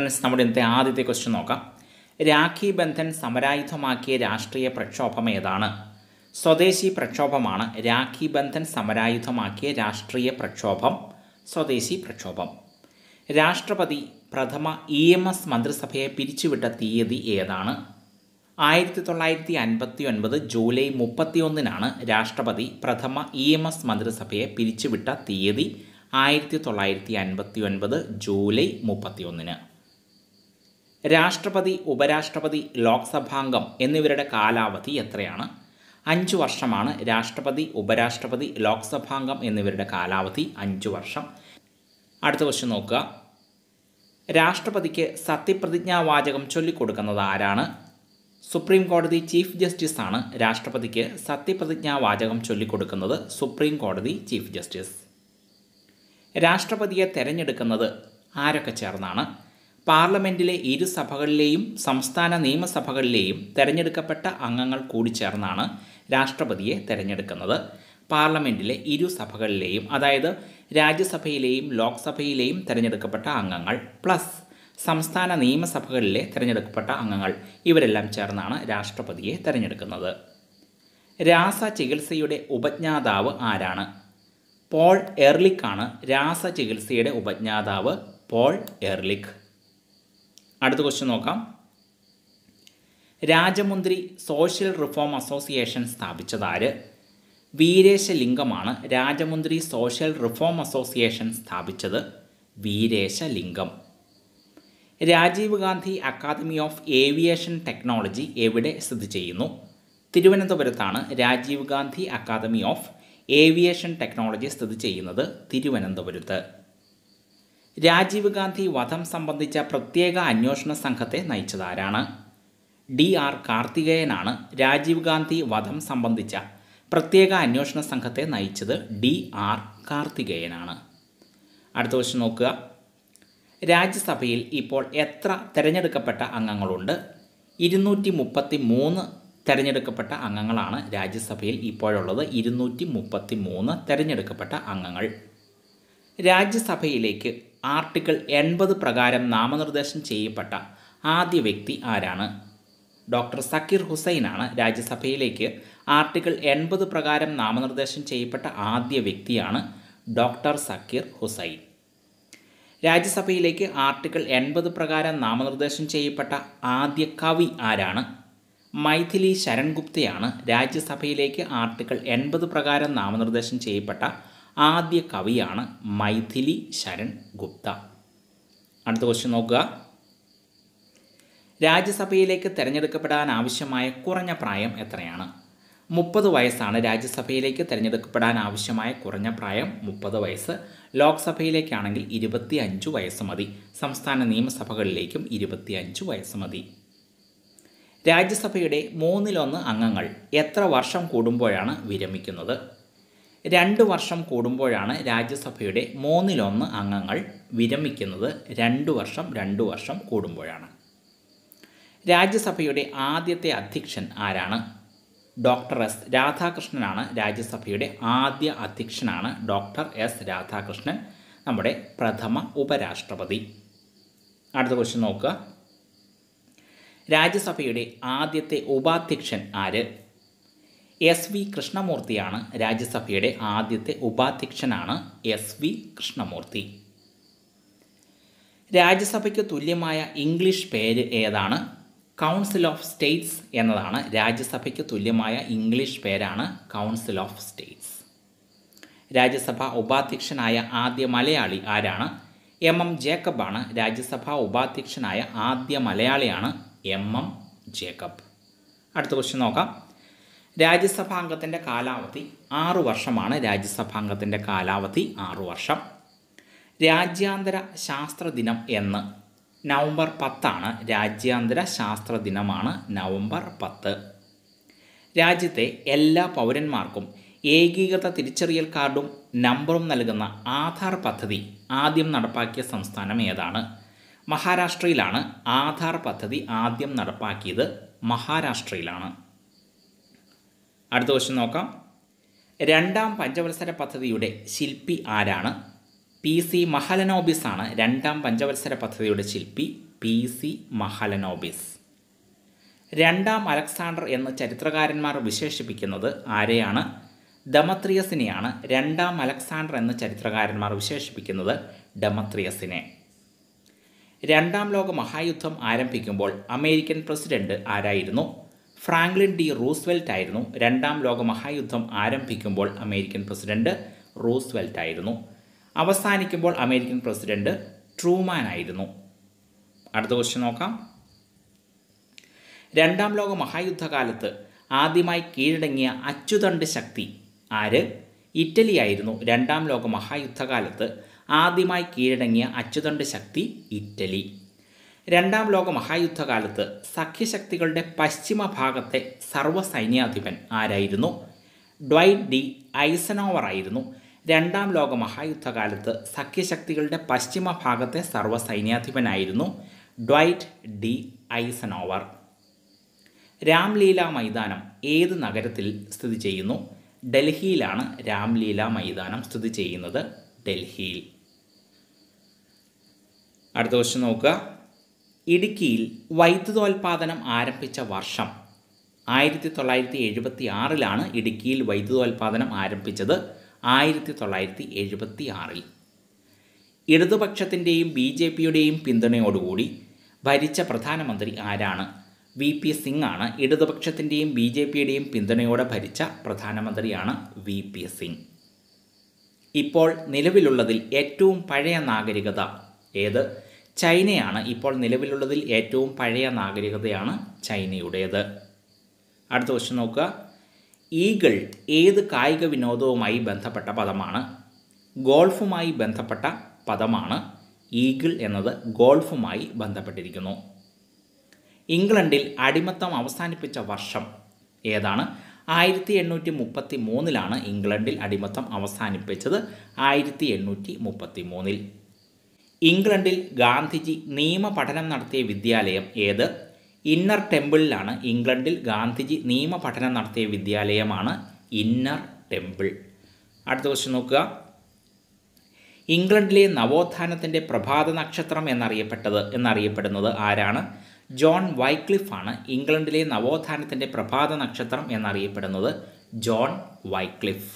friends നമ്മുടെ ഇന്നത്തെ ആദ്യത്തെ ക്വസ്റ്റ്യൻ നോക്കാം രാഖി ബന്ധൻ സമരായുധമാക്കിയ രാഷ്ട്രീയ പ്രക്ഷോഭം ഏതാണ് സ്വദേശി പ്രക്ഷോഭമാണ് രാഖി ബന്ധൻ സമരായുധമാക്കിയ രാഷ്ട്രീയ പ്രക്ഷോഭം സ്വദേശി പ്രക്ഷോഭം രാഷ്ട്രപതി പ്രഥമ ഇ എം എസ് മന്ത്രിസഭയെ പിരിച്ചുവിട്ട തീയതി ഏതാണ് ആയിരത്തി തൊള്ളായിരത്തി അൻപത്തി ഒൻപത് ജൂലൈ മുപ്പത്തിയൊന്നിനാണ് രാഷ്ട്രപതി പ്രഥമ ഇ എം എസ് മന്ത്രിസഭയെ പിരിച്ചുവിട്ട തീയതി ആയിരത്തി തൊള്ളായിരത്തി അൻപത്തി ഒൻപത് ജൂലൈ മുപ്പത്തിയൊന്നിന് രാഷ്ട്രപതി ഉപരാഷ്ട്രപതി ലോക്സഭാംഗം എന്നിവരുടെ കാലാവധി എത്രയാണ് അഞ്ച് വർഷമാണ് രാഷ്ട്രപതി ഉപരാഷ്ട്രപതി ലോക്സഭാംഗം എന്നിവരുടെ കാലാവധി അഞ്ച് വർഷം അടുത്ത ക്വസ്റ്റ്യൻ നോക്കുക രാഷ്ട്രപതിക്ക് സത്യപ്രതിജ്ഞാവാചകം ചൊല്ലിക്കൊടുക്കുന്നത് ആരാണ് സുപ്രീം കോടതി ചീഫ് ജസ്റ്റിസ് ആണ് രാഷ്ട്രപതിക്ക് സത്യപ്രതിജ്ഞാവാചകം ചൊല്ലിക്കൊടുക്കുന്നത് സുപ്രീം കോടതി ചീഫ് ജസ്റ്റിസ് രാഷ്ട്രപതിയെ തെരഞ്ഞെടുക്കുന്നത് ആരൊക്കെ ചേർന്നാണ് പാർലമെൻറ്റിലെ ഇരുസഭകളിലെയും സംസ്ഥാന നിയമസഭകളിലെയും തെരഞ്ഞെടുക്കപ്പെട്ട അംഗങ്ങൾ കൂടി ചേർന്നാണ് രാഷ്ട്രപതിയെ തെരഞ്ഞെടുക്കുന്നത് പാർലമെൻറ്റിലെ ഇരുസഭകളിലെയും അതായത് രാജ്യസഭയിലെയും ലോക്സഭയിലെയും തിരഞ്ഞെടുക്കപ്പെട്ട അംഗങ്ങൾ പ്ലസ് സംസ്ഥാന നിയമസഭകളിലെ തിരഞ്ഞെടുക്കപ്പെട്ട അംഗങ്ങൾ ഇവരെല്ലാം ചേർന്നാണ് രാഷ്ട്രപതിയെ തിരഞ്ഞെടുക്കുന്നത് രാസ ചികിത്സയുടെ ഉപജ്ഞാതാവ് ആരാണ് പോൾ എർലിക്കാണ് രാസ ചികിത്സയുടെ ഉപജ്ഞാതാവ് പോൾ എർലിക്ക് അടുത്ത ക്വസ്റ്റ്യൻ നോക്കാം രാജമുന്തിരി സോഷ്യൽ റിഫോം അസോസിയേഷൻ സ്ഥാപിച്ചതാര് വീരേശലിംഗമാണ് രാജമുന്തിരി സോഷ്യൽ റിഫോം അസോസിയേഷൻ സ്ഥാപിച്ചത് Veeresalingam Rajiv Gandhi academy of aviation technology എവിടെ സ്ഥിതി ചെയ്യുന്നു തിരുവനന്തപുരത്താണ് Rajiv Gandhi academy of aviation technology സ്ഥിതി ചെയ്യുന്നത് തിരുവനന്തപുരത്ത് രാജീവ് ഗാന്ധി വധം സംബന്ധിച്ച പ്രത്യേക അന്വേഷണ സംഘത്തെ നയിച്ചതാരാണ് ഡി ആർ കാർത്തികേയനാണ് രാജീവ് ഗാന്ധി വധം സംബന്ധിച്ച പ്രത്യേക അന്വേഷണ സംഘത്തെ നയിച്ചത് ഡി ആർ കാർത്തികേയനാണ് അടുത്ത ക്വസ്റ്റ്യൻ നോക്കുക രാജ്യസഭയിൽ ഇപ്പോൾ എത്ര തിരഞ്ഞെടുക്കപ്പെട്ട അംഗങ്ങളുണ്ട് ഇരുന്നൂറ്റി മുപ്പത്തി മൂന്ന് തിരഞ്ഞെടുക്കപ്പെട്ട അംഗങ്ങളാണ് രാജ്യസഭയിൽ ഇപ്പോഴുള്ളത് ഇരുന്നൂറ്റി മുപ്പത്തി മൂന്ന് തിരഞ്ഞെടുക്കപ്പെട്ട അംഗങ്ങൾ രാജ്യസഭയിലേക്ക് ആർട്ടിക്കിൾ എൺപത് പ്രകാരം നാമനിർദ്ദേശം ചെയ്യപ്പെട്ട ആദ്യ വ്യക്തി ആരാണ് ഡോക്ടർ സക്കീർ ഹുസൈനാണ് രാജ്യസഭയിലേക്ക് ആർട്ടിക്കിൾ എൺപത് പ്രകാരം നാമനിർദ്ദേശം ചെയ്യപ്പെട്ട ആദ്യ വ്യക്തിയാണ് ഡോക്ടർ സക്കീർ ഹുസൈൻ രാജ്യസഭയിലേക്ക് ആർട്ടിക്കിൾ എൺപത് പ്രകാരം നാമനിർദ്ദേശം ചെയ്യപ്പെട്ട ആദ്യ കവി ആരാണ് മൈഥിലി ശരൺഗുപ്തയാണ് രാജ്യസഭയിലേക്ക് ആർട്ടിക്കിൾ എൺപത് പ്രകാരം നാമനിർദ്ദേശം ചെയ്യപ്പെട്ട ആദ്യ കവിയാണ് മൈഥിലി ശരൺ ഗുപ്ത അടുത്ത ക്വസ്റ്റ്യൻ നോക്കുക രാജ്യസഭയിലേക്ക് തിരഞ്ഞെടുക്കപ്പെടാൻ ആവശ്യമായ കുറഞ്ഞ പ്രായം എത്രയാണ് മുപ്പത് വയസ്സാണ് രാജ്യസഭയിലേക്ക് തിരഞ്ഞെടുക്കപ്പെടാൻ ആവശ്യമായ കുറഞ്ഞ പ്രായം മുപ്പത് വയസ്സ് ലോക്സഭയിലേക്കാണെങ്കിൽ ഇരുപത്തി അഞ്ച് വയസ്സ് മതി സംസ്ഥാന നിയമസഭകളിലേക്കും ഇരുപത്തി അഞ്ച് വയസ്സ് മതി രാജ്യസഭയുടെ മൂന്നിലൊന്ന് അംഗങ്ങൾ എത്ര വർഷം കൂടുമ്പോഴാണ് വിരമിക്കുന്നത് രണ്ട് വർഷം കൂടുമ്പോഴാണ് രാജ്യസഭയുടെ മൂന്നിലൊന്ന് അംഗങ്ങൾ വിരമിക്കുന്നത് രണ്ട് വർഷം രണ്ട് വർഷം കൂടുമ്പോഴാണ് രാജ്യസഭയുടെ ആദ്യത്തെ അധ്യക്ഷൻ ആരാണ് ഡോക്ടർ എസ് രാധാകൃഷ്ണനാണ് രാജ്യസഭയുടെ ആദ്യ അധ്യക്ഷനാണ് ഡോക്ടർ എസ് രാധാകൃഷ്ണൻ നമ്മുടെ പ്രഥമ ഉപരാഷ്ട്രപതി അടുത്ത ക്വസ്റ്റ്യൻ നോക്കുക രാജ്യസഭയുടെ ആദ്യത്തെ ഉപാധ്യക്ഷൻ ആര് എസ് വി കൃഷ്ണമൂർത്തിയാണ് രാജ്യസഭയുടെ ആദ്യത്തെ ഉപാധ്യക്ഷനാണ് എസ് വി കൃഷ്ണമൂർത്തി രാജ്യസഭയ്ക്ക് തുല്യമായ ഇംഗ്ലീഷ് പേര് ഏതാണ് കൗൺസിൽ ഓഫ് സ്റ്റേറ്റ്സ് എന്നതാണ് രാജ്യസഭയ്ക്ക് തുല്യമായ ഇംഗ്ലീഷ് പേരാണ് കൗൺസിൽ ഓഫ് സ്റ്റേറ്റ്സ് രാജ്യസഭ ഉപാധ്യക്ഷനായ ആദ്യ മലയാളി ആരാണ് എം എം ജേക്കബാണ് രാജ്യസഭാ ഉപാധ്യക്ഷനായ ആദ്യ മലയാളിയാണ് എം എം ജേക്കബ് അടുത്ത ക്വസ്റ്റ്യൻ നോക്കാം രാജ്യസഭാംഗത്തിൻ്റെ കാലാവധി ആറ് വർഷമാണ് രാജ്യസഭാംഗത്തിൻ്റെ കാലാവധി ആറു വർഷം രാജ്യാന്തര ശാസ്ത്ര ദിനം എന്ന് നവംബർ പത്താണ് രാജ്യാന്തര ശാസ്ത്ര ദിനമാണ് നവംബർ പത്ത് രാജ്യത്തെ എല്ലാ പൗരന്മാർക്കും ഏകീകൃത തിരിച്ചറിയൽ കാർഡും നമ്പറും നൽകുന്ന ആധാർ പദ്ധതി ആദ്യം നടപ്പാക്കിയ സംസ്ഥാനം ഏതാണ് മഹാരാഷ്ട്രയിലാണ് ആധാർ പദ്ധതി ആദ്യം നടപ്പാക്കിയത് മഹാരാഷ്ട്രയിലാണ് അടുത്ത ക്വസ്റ്റ്യൻ നോക്കാം രണ്ടാം പഞ്ചവത്സര പദ്ധതിയുടെ ശില്പി ആരാണ് പി സി മഹലനോബിസ് ആണ് രണ്ടാം പഞ്ചവത്സര പദ്ധതിയുടെ ശില്പി പി സി മഹലനോബിസ് രണ്ടാം അലക്സാണ്ടർ എന്ന് ചരിത്രകാരന്മാർ വിശേഷിപ്പിക്കുന്നത് ആരെയാണ് ഡമത്രിയസിനെയാണ് രണ്ടാം അലക്സാണ്ടർ എന്ന് ചരിത്രകാരന്മാർ വിശേഷിപ്പിക്കുന്നത് ഡമത്രിയസിനെ രണ്ടാം ലോക മഹായുദ്ധം ആരംഭിക്കുമ്പോൾ അമേരിക്കൻ പ്രസിഡന്റ് ആരായിരുന്നു ഫ്രാങ്ക്ലിൻ ഡി റൂസ്വെൽറ്റ് ആയിരുന്നു രണ്ടാം ലോക മഹായുദ്ധം ആരംഭിക്കുമ്പോൾ അമേരിക്കൻ പ്രസിഡന്റ് റൂസ്വെൽറ്റ് ആയിരുന്നു അവസാനിക്കുമ്പോൾ അമേരിക്കൻ പ്രസിഡന്റ് ട്രൂമാൻ ആയിരുന്നു അടുത്ത ക്വസ്റ്റ്യൻ നോക്കാം രണ്ടാം ലോക മഹായുദ്ധകാലത്ത് ആദ്യമായി കീഴടങ്ങിയ അച്ചുതണ്ട് ശക്തി ആര് ഇറ്റലി ആയിരുന്നു രണ്ടാം ലോക മഹായുദ്ധകാലത്ത് ആദ്യമായി കീഴടങ്ങിയ അച്ചുതണ്ട് ശക്തി ഇറ്റലി രണ്ടാം ലോക മഹായുദ്ധകാലത്ത് സഖ്യശക്തികളുടെ പശ്ചിമ ഭാഗത്തെ സർവ്വസൈന്യാധിപൻ ആരായിരുന്നു ഡ്വൈറ്റ് ഡി ഐസനോവർ ആയിരുന്നു രണ്ടാം ലോക മഹായുദ്ധകാലത്ത് സഖ്യശക്തികളുടെ പശ്ചിമ ഭാഗത്തെ സർവ്വസൈന്യാധിപനായിരുന്നു ഡ്വൈറ്റ് ഡി ഐസനോവർ രാംലീല മൈതാനം ഏത് നഗരത്തിൽ സ്ഥിതി ചെയ്യുന്നു ഡൽഹിയിലാണ് രാംലീല മൈതാനം സ്ഥിതി ചെയ്യുന്നത് ഡൽഹിയിൽ അടുത്ത ക്വസ്റ്റ്യൻ നോക്കുക ഇടുക്കിയിൽ വൈദ്യുതോൽപാദനം ആരംഭിച്ച വർഷം ആയിരത്തി തൊള്ളായിരത്തി എഴുപത്തി ആറിലാണ് ഇടുക്കിയിൽ വൈദ്യുതോൽപാദനം ആരംഭിച്ചത് ആയിരത്തി തൊള്ളായിരത്തി എഴുപത്തി ആറിൽ ഇടതുപക്ഷത്തിൻ്റെയും ബി ജെ പിയുടെയും പിന്തുണയോടുകൂടി ഭരിച്ച പ്രധാനമന്ത്രി ആരാണ് വി പി സിംഗ് ആണ് ഇടതുപക്ഷത്തിൻ്റെയും ബി ജെ പിയുടെയും പിന്തുണയോടെ ഭരിച്ച പ്രധാനമന്ത്രിയാണ് വി പി സിംഗ് ഇപ്പോൾ നിലവിലുള്ളതിൽ ഏറ്റവും പഴയ നാഗരികത ഏത് ചൈനയാണ് ഇപ്പോൾ നിലവിലുള്ളതിൽ ഏറ്റവും പഴയ നാഗരികതയാണ് ചൈനയുടേത് അടുത്ത ക്വസ്റ്റ്യൻ നോക്കുക ഈഗിൾ ഏത് കായിക വിനോദവുമായി ബന്ധപ്പെട്ട പദമാണ് ഗോൾഫുമായി ബന്ധപ്പെട്ട പദമാണ് ഈഗിൾ എന്നത് ഗോൾഫുമായി ബന്ധപ്പെട്ടിരിക്കുന്നു ഇംഗ്ലണ്ടിൽ അടിമത്തം അവസാനിപ്പിച്ച വർഷം ഏതാണ് ആയിരത്തി എണ്ണൂറ്റി മുപ്പത്തി മൂന്നിലാണ് ഇംഗ്ലണ്ടിൽ അടിമത്തം അവസാനിപ്പിച്ചത് ആയിരത്തി എണ്ണൂറ്റി മുപ്പത്തി മൂന്നിൽ ഇംഗ്ലണ്ടിൽ ഗാന്ധിജി നിയമ പഠനം നടത്തിയ വിദ്യാലയം ഏത് ഇന്നർ ടെമ്പിളിലാണ് ഇംഗ്ലണ്ടിൽ ഗാന്ധിജി നിയമ പഠനം നടത്തിയ വിദ്യാലയമാണ് ഇന്നർ ടെമ്പിൾ അടുത്ത ക്വസ്റ്റ്യൻ നോക്കുക ഇംഗ്ലണ്ടിലെ നവോത്ഥാനത്തിൻ്റെ പ്രഭാത നക്ഷത്രം എന്നറിയപ്പെട്ടത് എന്നറിയപ്പെടുന്നത് ആരാണ് ജോൺ വൈക്ലിഫ് ആണ് ഇംഗ്ലണ്ടിലെ നവോത്ഥാനത്തിൻ്റെ പ്രഭാത നക്ഷത്രം എന്നറിയപ്പെടുന്നത് ജോൺ വൈക്ലിഫ്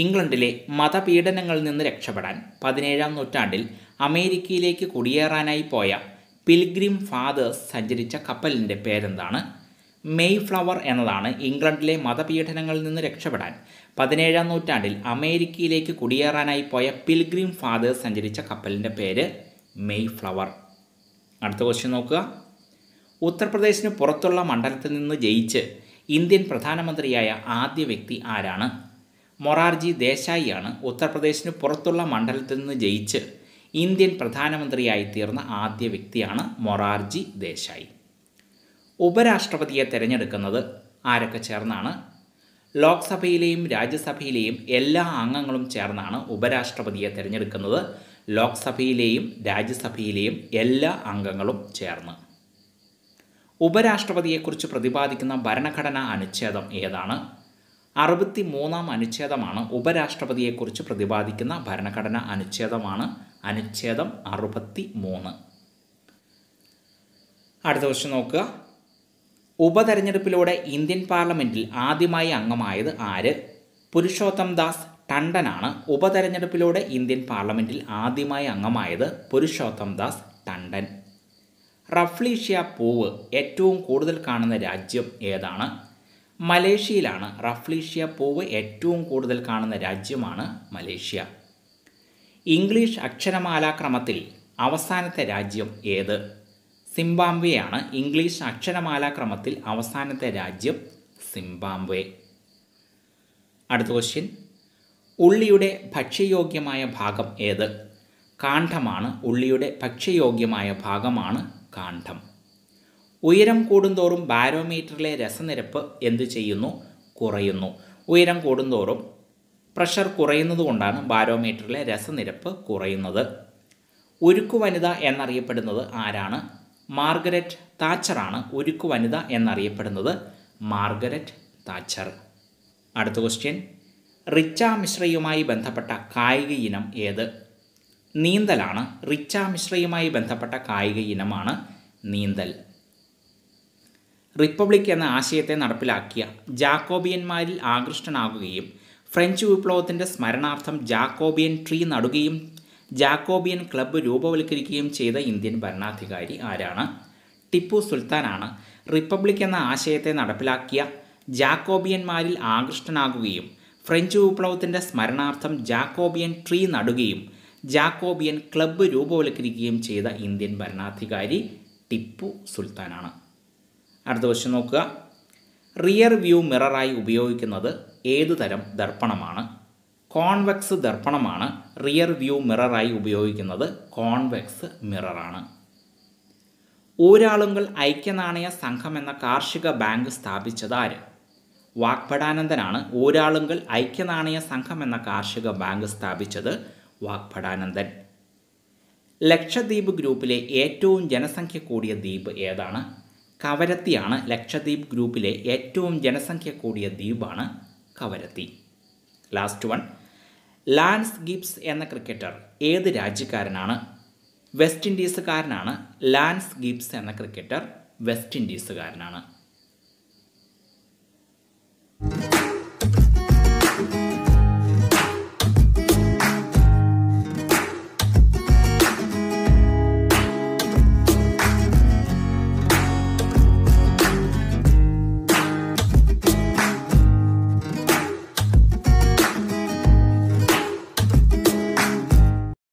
ഇംഗ്ലണ്ടിലെ മതപീഡനങ്ങളിൽ നിന്ന് രക്ഷപ്പെടാൻ പതിനേഴാം നൂറ്റാണ്ടിൽ അമേരിക്കയിലേക്ക് കുടിയേറാനായി പോയ പിൽഗ്രിം ഫാദേഴ്സ് സഞ്ചരിച്ച കപ്പലിൻ്റെ പേരെന്താണ് മെയ് ഫ്ലവർ എന്നതാണ് ഇംഗ്ലണ്ടിലെ മതപീഡനങ്ങളിൽ നിന്ന് രക്ഷപ്പെടാൻ പതിനേഴാം നൂറ്റാണ്ടിൽ അമേരിക്കയിലേക്ക് കുടിയേറാനായി പോയ പിൽഗ്രിം ഫാദേഴ്സ് സഞ്ചരിച്ച കപ്പലിൻ്റെ പേര് മെയ് ഫ്ലവർ അടുത്ത ക്വസ്റ്റ്യൻ നോക്കുക ഉത്തർപ്രദേശിന് പുറത്തുള്ള മണ്ഡലത്തിൽ നിന്ന് ജയിച്ച് ഇന്ത്യൻ പ്രധാനമന്ത്രിയായ ആദ്യ വ്യക്തി ആരാണ് മൊറാർജി ദേശായിയാണ് ഉത്തർപ്രദേശിന് പുറത്തുള്ള മണ്ഡലത്തിൽ നിന്ന് ജയിച്ച് ഇന്ത്യൻ പ്രധാനമന്ത്രിയായി തീർന്ന ആദ്യ വ്യക്തിയാണ് മൊറാർജി ദേശായി ഉപരാഷ്ട്രപതിയെ തിരഞ്ഞെടുക്കുന്നത് ആരൊക്കെ ചേർന്നാണ് ലോക്സഭയിലെയും രാജ്യസഭയിലെയും എല്ലാ അംഗങ്ങളും ചേർന്നാണ് ഉപരാഷ്ട്രപതിയെ തിരഞ്ഞെടുക്കുന്നത് ലോക്സഭയിലെയും രാജ്യസഭയിലെയും എല്ലാ അംഗങ്ങളും ചേർന്ന് ഉപരാഷ്ട്രപതിയെക്കുറിച്ച് പ്രതിപാദിക്കുന്ന ഭരണഘടനാ അനുച്ഛേദം ഏതാണ് അറുപത്തി മൂന്നാം അനുച്ഛേദമാണ് ഉപരാഷ്ട്രപതിയെക്കുറിച്ച് പ്രതിപാദിക്കുന്ന ഭരണഘടന അനുച്ഛേദമാണ് അനുച്ഛേദം അറുപത്തി മൂന്ന് അടുത്ത ക്വസ്റ്റ്യൻ നോക്കുക ഉപതെരഞ്ഞെടുപ്പിലൂടെ ഇന്ത്യൻ പാർലമെൻറ്റിൽ ആദ്യമായി അംഗമായത് ആര് പുരുഷോത്തം ദാസ് ടണ്ടനാണ് ഉപതെരഞ്ഞെടുപ്പിലൂടെ ഇന്ത്യൻ പാർലമെൻറ്റിൽ ആദ്യമായി അംഗമായത് പുരുഷോത്തം ദാസ് ടണ്ടൻ റഫ്ലീഷ്യ പൂവ് ഏറ്റവും കൂടുതൽ കാണുന്ന രാജ്യം ഏതാണ് മലേഷ്യയിലാണ് റഫ്ലീഷ്യ പൂവ് ഏറ്റവും കൂടുതൽ കാണുന്ന രാജ്യമാണ് മലേഷ്യ ഇംഗ്ലീഷ് അക്ഷരമാലാക്രമത്തിൽ അവസാനത്തെ രാജ്യം ഏത് സിംബാംബെയാണ് ഇംഗ്ലീഷ് അക്ഷരമാലാക്രമത്തിൽ അവസാനത്തെ രാജ്യം സിംബാംബെ അടുത്ത ക്വസ്റ്റ്യൻ ഉള്ളിയുടെ ഭക്ഷ്യയോഗ്യമായ ഭാഗം ഏത് കാണ്ഡമാണ് ഉള്ളിയുടെ ഭക്ഷ്യയോഗ്യമായ ഭാഗമാണ് കാണ്ഡം ഉയരം കൂടുന്തോറും ബാരോമീറ്ററിലെ രസനിരപ്പ് എന്തു ചെയ്യുന്നു കുറയുന്നു ഉയരം കൂടുന്തോറും പ്രഷർ കുറയുന്നതുകൊണ്ടാണ് ബാരോമീറ്ററിലെ രസനിരപ്പ് കുറയുന്നത് ഉരുക്കു വനിത എന്നറിയപ്പെടുന്നത് ആരാണ് മാർഗരറ്റ് താച്ചറാണ് ഉരുക്കു വനിത എന്നറിയപ്പെടുന്നത് മാർഗരറ്റ് താച്ചർ അടുത്ത ക്വസ്റ്റ്യൻ റിച്ച മിശ്രയുമായി ബന്ധപ്പെട്ട കായിക ഇനം ഏത് നീന്തലാണ് റിച്ച മിശ്രയുമായി ബന്ധപ്പെട്ട കായിക ഇനമാണ് നീന്തൽ റിപ്പബ്ലിക് എന്ന ആശയത്തെ നടപ്പിലാക്കിയ ജാക്കോബിയന്മാരിൽ ആകൃഷ്ടനാകുകയും ഫ്രഞ്ച് വിപ്ലവത്തിൻ്റെ സ്മരണാർത്ഥം ജാക്കോബിയൻ ട്രീ നടുകയും ജാക്കോബിയൻ ക്ലബ്ബ് രൂപവൽക്കരിക്കുകയും ചെയ്ത ഇന്ത്യൻ ഭരണാധികാരി ആരാണ് ടിപ്പു സുൽത്താനാണ് റിപ്പബ്ലിക് എന്ന ആശയത്തെ നടപ്പിലാക്കിയ ജാക്കോബിയന്മാരിൽ ആകൃഷ്ടനാകുകയും ഫ്രഞ്ച് വിപ്ലവത്തിൻ്റെ സ്മരണാർത്ഥം ജാക്കോബിയൻ ട്രീ നടുകയും ജാക്കോബിയൻ ക്ലബ്ബ് രൂപവൽക്കരിക്കുകയും ചെയ്ത ഇന്ത്യൻ ഭരണാധികാരി ടിപ്പു സുൽത്താനാണ് അടുത്ത ക്വസ്റ്റ്യൻ നോക്കുക റിയർ വ്യൂ മിററായി ഉപയോഗിക്കുന്നത് ഏതു തരം ദർപ്പണമാണ് കോൺവെക്സ് ദർപ്പണമാണ് റിയർ വ്യൂ മിററായി ഉപയോഗിക്കുന്നത് കോൺവെക്സ് മിററാണ് ഊരാളുങ്കൽ ഐക്യനാണയ സംഘം എന്ന കാർഷിക ബാങ്ക് സ്ഥാപിച്ചത് ആര് വാക്പടാനന്ദനാണ് ഊരാളുങ്കൽ ഐക്യനാണയ സംഘം എന്ന കാർഷിക ബാങ്ക് സ്ഥാപിച്ചത് വാക്പടാനന്ദൻ ലക്ഷദ്വീപ് ഗ്രൂപ്പിലെ ഏറ്റവും ജനസംഖ്യ കൂടിയ ദ്വീപ് ഏതാണ് കവരത്തിയാണ് ലക്ഷദ്വീപ് ഗ്രൂപ്പിലെ ഏറ്റവും ജനസംഖ്യ കൂടിയ ദ്വീപാണ് Kavaratti last one Lance Gibbs എന്ന ക്രിക്കറ്റർ ഏത് രാജ്യക്കാരനാണ് വെസ്റ്റ് ഇൻഡീസുകാരനാണ് ലാൻസ് ഗിബ്സ് എന്ന ക്രിക്കറ്റർ വെസ്റ്റ് ഇൻഡീസുകാരനാണ്